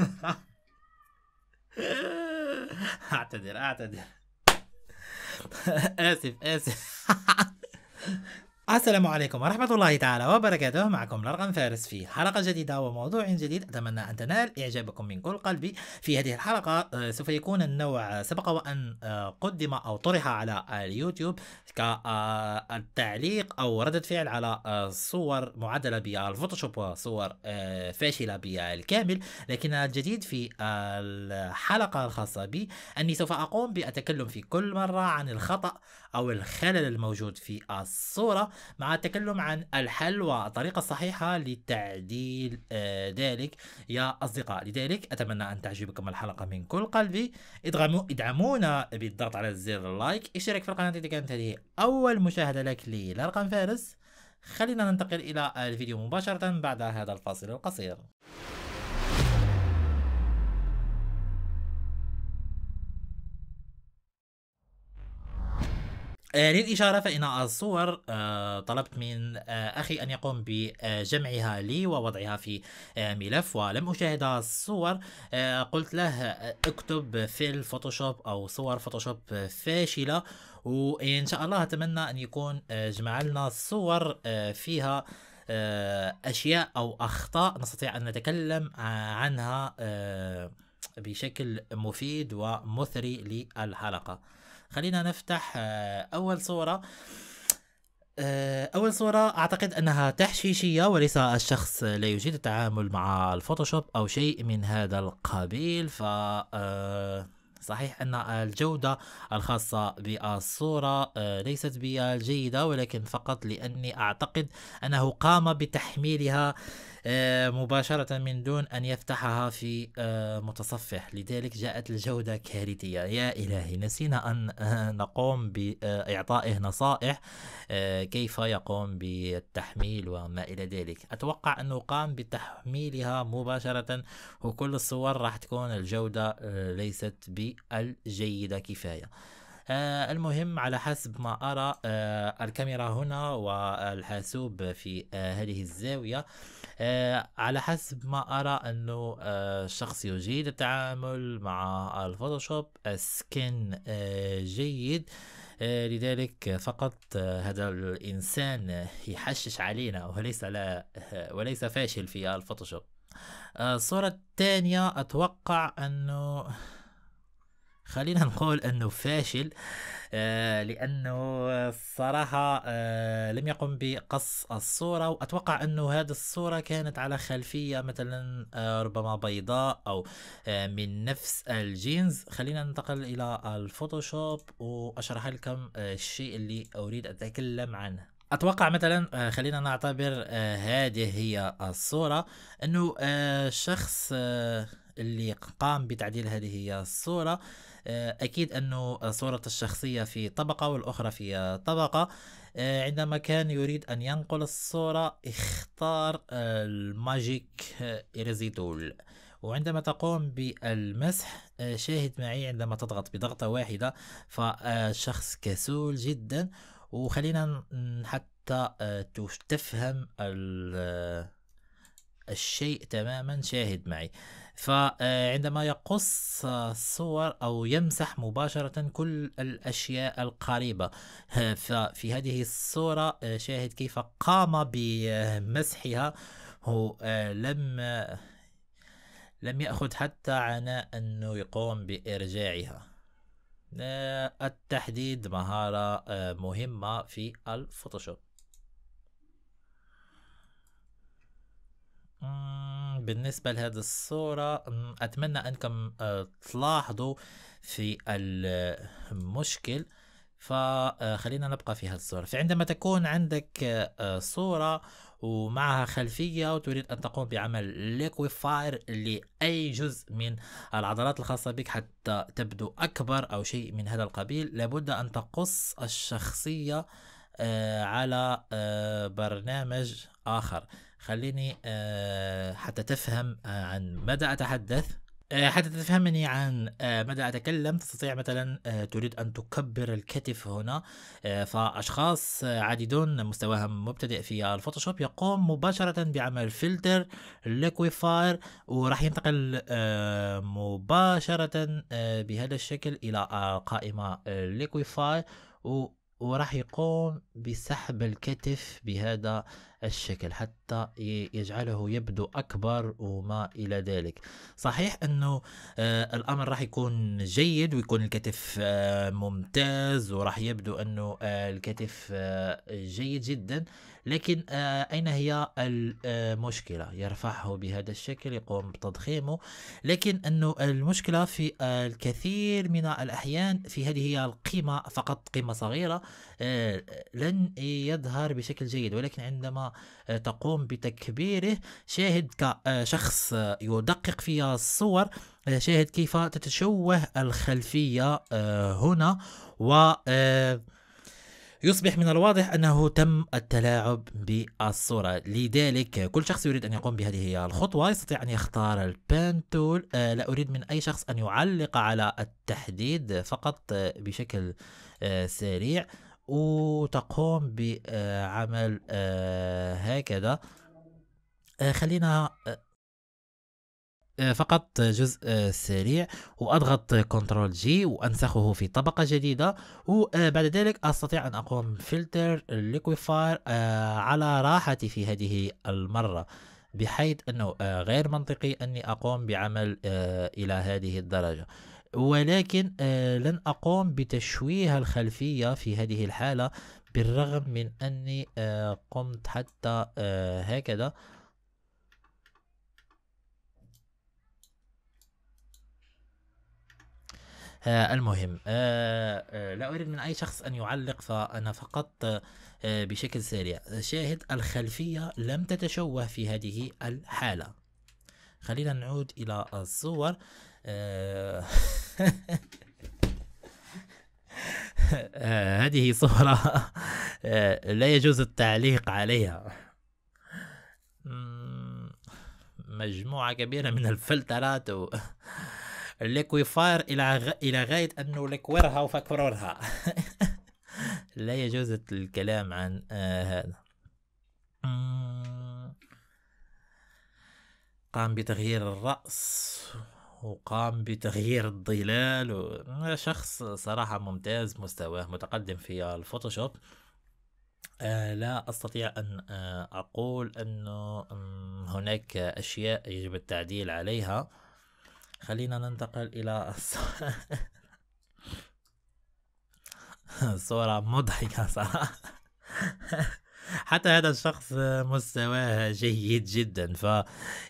hát átadél. Elszív, elszív. السلام عليكم ورحمة الله تعالى وبركاته معكم لرغم فارس في حلقة جديدة وموضوع جديد أتمنى أن تنال إعجابكم من كل قلبي في هذه الحلقة آه، سوف يكون النوع سبق وأن آه، قدم أو طرح على اليوتيوب كالتعليق آه، أو ردة فعل على صور معدلة بالفوتوشوب وصور فاشلة بالكامل لكن الجديد في الحلقة الخاصة بي أني سوف أقوم بالتكلم في كل مرة عن الخطأ أو الخلل الموجود في الصورة مع التكلم عن الحل والطريقة الصحيحة لتعديل آه، ذلك يا أصدقاء لذلك أتمنى أن تعجبكم الحلقة من كل قلبي ادعمو ادعمونا بالضغط على زر اللايك اشترك في القناة إذا كانت هذه أول مشاهدة لك للرقم فارس خلينا ننتقل إلى الفيديو مباشرة بعد هذا الفاصل القصير آه، للإشارة فإن الصور آه، طلبت من آه، أخي أن يقوم بجمعها لي ووضعها في ملف ولم أشاهد الصور قلت له اكتب في الفوتوشوب أو صور فوتوشوب فاشلة وإن شاء الله أتمنى أن يكون جمع لنا صور فيها أشياء أو أخطاء نستطيع أن نتكلم عنها بشكل مفيد ومثري للحلقة خلينا نفتح آه، اول صوره آه، أول صورة أعتقد أنها تحشيشية وليس الشخص لا يجيد التعامل مع الفوتوشوب أو شيء من هذا القبيل ف آه، صحيح أن الجودة الخاصة بالصورة ليست بالجيدة ولكن فقط لأني أعتقد أنه قام بتحميلها آه، مباشرة من دون أن يفتحها في آه، متصفح لذلك جاءت الجودة كارثية يا إلهي نسينا أن آه، نقوم بإعطائه نصائح كيف يقوم بالتحميل وما إلى ذلك أتوقع أنه قام بتحميلها مباشرة وكل الصور راح تكون الجودة ليست بالجيدة كفاية آه المهم على حسب ما أرى آه الكاميرا هنا والحاسوب في آه هذه الزاوية آه، على حسب ما أرى أنه آه، الشخص يجيد التعامل مع الفوتوشوب السكن آه، جيد لذلك فقط هذا الإنسان يحشش علينا وليس لا وليس فاشل في الفوتوشوب الصورة الثانية أتوقع أنه خلينا نقول انه فاشل آه لانه الصراحه آه لم يقم بقص الصوره واتوقع انه هذه الصوره كانت على خلفيه مثلا آه ربما بيضاء او آه، من نفس الجينز خلينا ننتقل الى الفوتوشوب واشرح لكم آه، الشيء اللي اريد اتكلم عنه اتوقع مثلا آه، خلينا نعتبر هذه هي الصوره انه الشخص اللي قام بتعديل هذه الصوره آه، أكيد أنه صورة الشخصية في طبقة والأخرى في طبقة آه، عندما كان يريد أن ينقل الصورة اختار الماجيك آه، إيريزيتول وعندما تقوم بالمسح شاهد معي عندما تضغط بضغطة واحدة فالشخص كسول جدا وخلينا حتى تفهم الشيء تماما شاهد معي فعندما يقص الصور أو يمسح مباشرة كل الأشياء القريبة ففي هذه الصورة شاهد كيف قام بمسحها هو لم لم يأخذ حتى عناء أنه يقوم بإرجاعها التحديد مهارة مهمة في الفوتوشوب بالنسبة لهذه الصورة أتمنى أنكم آه، تلاحظوا في المشكل فخلينا آه، نبقى في هذه الصورة فعندما تكون عندك آه، صورة ومعها خلفية وتريد أن تقوم بعمل ليكويفاير لأي جزء من العضلات الخاصة بك حتى تبدو أكبر أو شيء من هذا القبيل لابد أن تقص الشخصية على برنامج آخر خليني آه، حتى تفهم آه، عن ماذا أتحدث آه، حتى تفهمني عن ماذا أتكلم تستطيع مثلا تريد أن تكبر الكتف هنا فأشخاص عديدون مستواهم مبتدئ في الفوتوشوب يقوم مباشرة بعمل فلتر ليكويفاير وراح ينتقل مباشرة بهذا الشكل إلى قائمة ليكويفاير وراح يقوم بسحب الكتف بهذا الشكل حتى يجعله يبدو أكبر وما إلى ذلك صحيح أنه آه، الأمر راح يكون جيد ويكون الكتف آه، ممتاز وراح يبدو أنه آه، الكتف جيد جدا لكن أين هي المشكلة يرفعه بهذا الشكل يقوم بتضخيمه لكن أنه المشكلة في الكثير من الأحيان في هذه هي القيمة فقط قيمة صغيرة لن يظهر بشكل جيد ولكن عندما تقوم بتكبيره شاهد كشخص آه، آه، يدقق في الصور آه، شاهد كيف تتشوه الخلفيه هنا و يصبح من الواضح أنه تم التلاعب بالصورة لذلك كل شخص يريد أن يقوم بهذه الخطوة يستطيع أن يختار البان تول لا أريد من أي شخص أن يعلق على التحديد فقط بشكل سريع وتقوم بعمل آه، هكذا آه، خلينا آه، فقط جزء سريع واضغط كنترول جي وانسخه في طبقة جديدة وبعد ذلك استطيع ان اقوم فلتر ليكويفاير على راحتي في هذه المرة بحيث انه غير منطقي اني اقوم بعمل الى هذه الدرجة ولكن آه، لن أقوم بتشويه الخلفية في هذه الحالة بالرغم من أني آه، قمت حتى آه، هكذا آه المهم آه آه لا أريد من أي شخص أن يعلق فأنا فقط بشكل سريع شاهد الخلفية لم تتشوه في هذه الحالة خلينا نعود إلى الصور آه، آه، هذه صورة آه، لا يجوز التعليق عليها مجموعة كبيرة من الفلترات و ليكويفاير إلى غ... إلى غاية أنه لكورها وفكرورها لا يجوز الكلام عن هذا قام بتغيير الرأس وقام بتغيير الظلال شخص صراحة ممتاز مستواه متقدم في الفوتوشوب آه لا أستطيع أن آه أقول أنه هناك أشياء يجب التعديل عليها خلينا ننتقل إلى الصورة مضحكة صراحة حتى هذا الشخص مستواه جيد جدا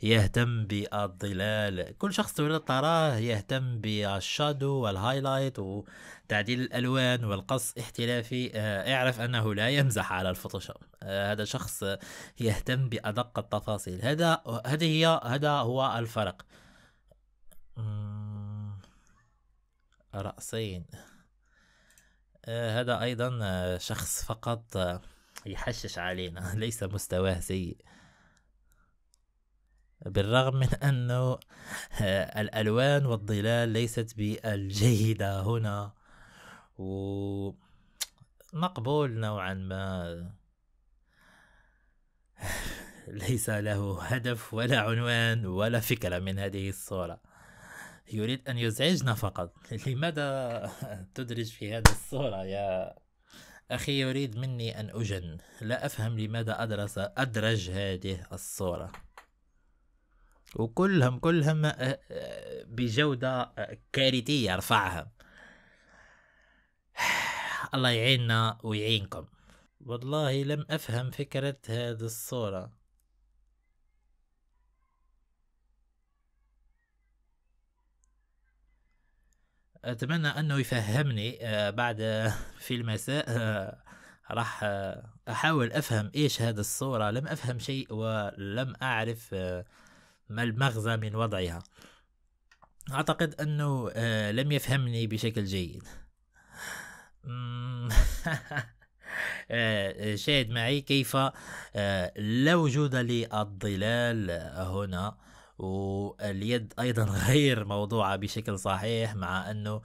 فيهتم بالظلال كل شخص تريد تراه يهتم بالشادو والهايلايت وتعديل الالوان والقص احتلافي آه، اعرف انه لا يمزح على الفوتوشوب آه، هذا شخص يهتم بادق التفاصيل هذا هذه هي هذا هو الفرق رأسين آه، هذا أيضا شخص فقط يحشش علينا ليس مستواه سيء بالرغم من أنه آه، الألوان والظلال ليست بالجيدة هنا و مقبول نوعا ما ليس له هدف ولا عنوان ولا فكرة من هذه الصورة يريد أن يزعجنا فقط لماذا تدرج في هذه الصورة يا أخي يريد مني أن أجن لا أفهم لماذا أدرس أدرج هذه الصورة وكلهم كلهم آه، آه، بجودة آه، كارثية رفعها الله يعيننا ويعينكم والله لم أفهم فكرة هذه الصورة اتمنى انه يفهمني آه، بعد في المساء آه، راح آه، احاول افهم ايش هذه الصوره لم افهم شيء ولم اعرف ما المغزى من وضعها اعتقد انه لم يفهمني بشكل جيد شاهد معي كيف لا وجود للظلال هنا واليد ايضا غير موضوعه بشكل صحيح مع انه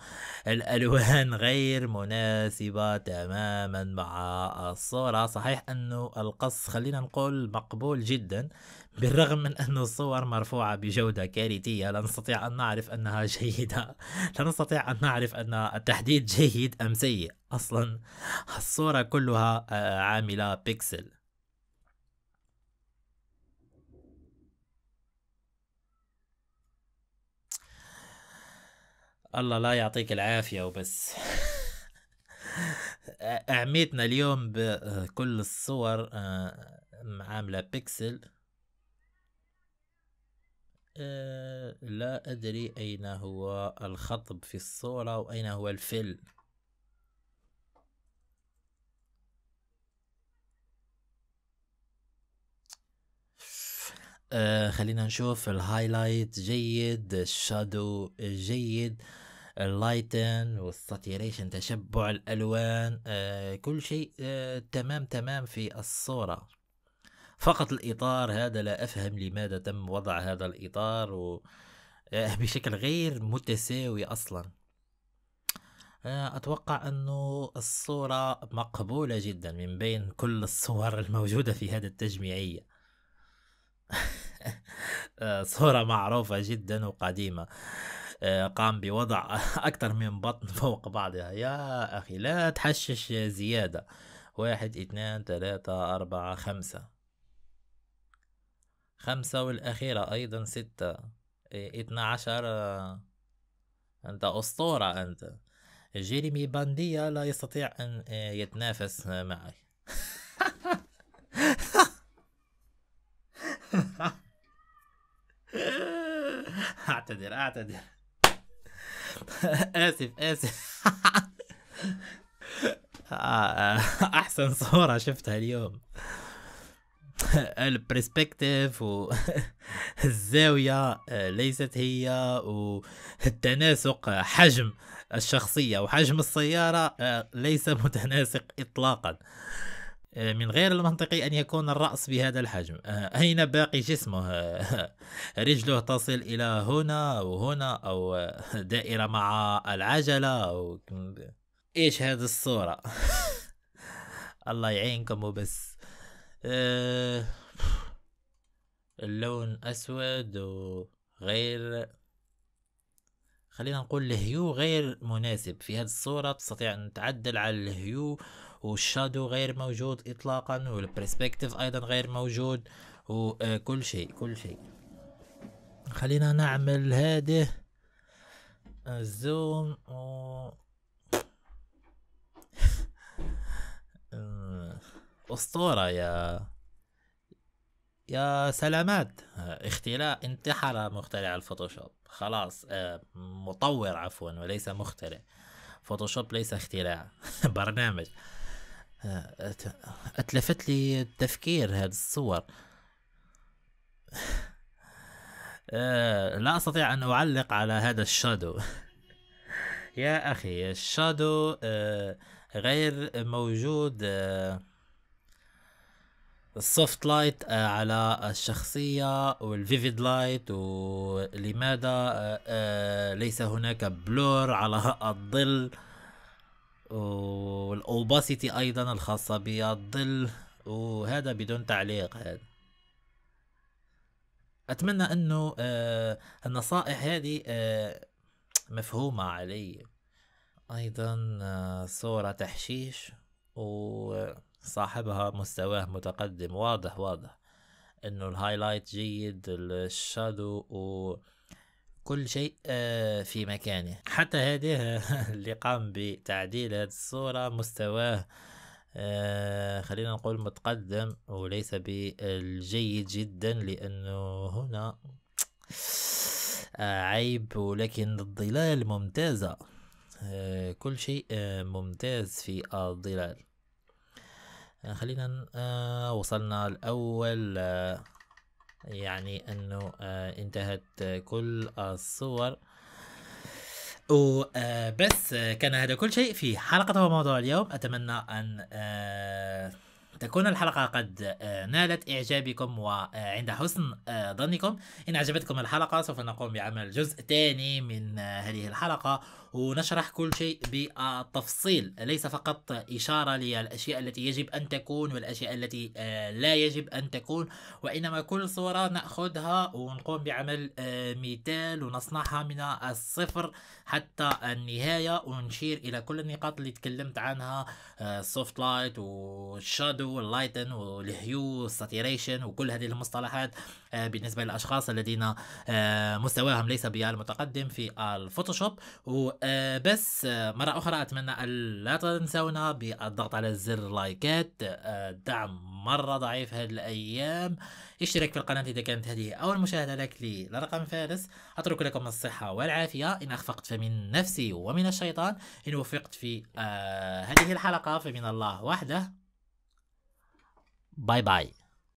الالوان غير مناسبه تماما مع الصوره صحيح انه القص خلينا نقول مقبول جدا بالرغم من أن الصور مرفوعة بجودة كارثية لا نستطيع أن نعرف أنها جيدة لا نستطيع أن نعرف أن التحديد جيد أم سيء أصلا الصورة كلها آه، عاملة بيكسل الله لا يعطيك العافية وبس أعميتنا اليوم بكل الصور عاملة بيكسل لا أدري أين هو الخطب في الصورة وأين هو الفيل آه خلينا نشوف الهايلايت جيد الشادو جيد اللايتن والساتيريشن تشبع الالوان آه كل شيء آه تمام تمام في الصوره فقط الاطار هذا لا افهم لماذا تم وضع هذا الاطار و آه بشكل غير متساوي اصلا آه، اتوقع انه الصوره مقبوله جدا من بين كل الصور الموجوده في هذا التجميعيه آه، صورة معروفة جدا وقديمة آه، قام بوضع أكثر من بطن فوق بعضها يا أخي لا تحشش زيادة واحد اثنان ثلاثة أربعة خمسة خمسة والأخيرة أيضا ستة إيه، اثنى عشر آه، أنت أسطورة أنت جيريمي باندية لا يستطيع أن يتنافس معي اعتذر اعتذر اسف اسف احسن صورة شفتها اليوم البرسبكتيف والزاوية ليست هي والتناسق حجم الشخصية وحجم السيارة ليس متناسق إطلاقا آه، من غير المنطقي أن يكون الرأس بهذا الحجم آه، أين باقي جسمه رجله تصل إلى هنا أو هنا أو دائرة مع العجلة أو إيش هذه الصورة الله يعينكم وبس آه، اللون أسود وغير خلينا نقول الهيو غير مناسب في هذه الصورة تستطيع أن تعدل على الهيو والشادو غير موجود اطلاقا والبرسبكتيف ايضا غير موجود وكل آه، شيء كل شيء خلينا نعمل هذه الزوم آه، و آه، اسطورة يا يا سلامات اختلاء انتحر مخترع الفوتوشوب خلاص مطور عفوا وليس مخترع فوتوشوب ليس اختراع برنامج أتلفت لي التفكير هذه الصور آه، لا أستطيع أن أعلق على هذا الشادو يا أخي الشادو آه، غير موجود السوفت آه، لايت على الشخصية والفيفيد لايت ولماذا ليس هناك بلور على الظل والاوباسيتي ايضا الخاصة بالظل وهذا بدون تعليق هذا اتمنى انه آه النصائح هذه آه مفهومة علي ايضا آه صورة تحشيش وصاحبها مستواه متقدم واضح واضح انه الهايلايت جيد الشادو و كل شيء آه، في مكانه حتى هذه اللي قام بتعديل هذه الصورة مستواه آه، خلينا نقول متقدم وليس بالجيد جدا لأنه هنا آه، عيب ولكن الظلال ممتازة كل شيء ممتاز في الظلال خلينا وصلنا الأول يعني انه آه، انتهت كل الصور وبس آه، آه، كان هذا كل شيء في حلقة وموضوع اليوم أتمنى أن تكون الحلقة قد آه، نالت إعجابكم وعند حسن آه، ظنكم إن عجبتكم الحلقة سوف نقوم بعمل جزء ثاني من آه، هذه الحلقة ونشرح كل شيء بالتفصيل ليس فقط إشارة للأشياء التي يجب أن تكون والأشياء التي لا يجب أن تكون وإنما كل صورة نأخذها ونقوم بعمل مثال ونصنعها من الصفر حتى النهاية ونشير إلى كل النقاط اللي تكلمت عنها سوفت لايت وشادو واللايتن والهيو والساتيريشن وكل هذه المصطلحات آه، بالنسبة للأشخاص الذين آه، مستواهم ليس بالمتقدم في الفوتوشوب وبس آه، مرة أخرى أتمنى لا تنسونا بالضغط على زر لايكات الدعم مرة ضعيف هذه الأيام اشترك في القناة إذا كانت هذه أول مشاهدة لك لي لرقم فارس أترك لكم الصحة والعافية إن أخفقت فمن نفسي ومن الشيطان إن وفقت في هذه الحلقة فمن الله وحده Bye bye.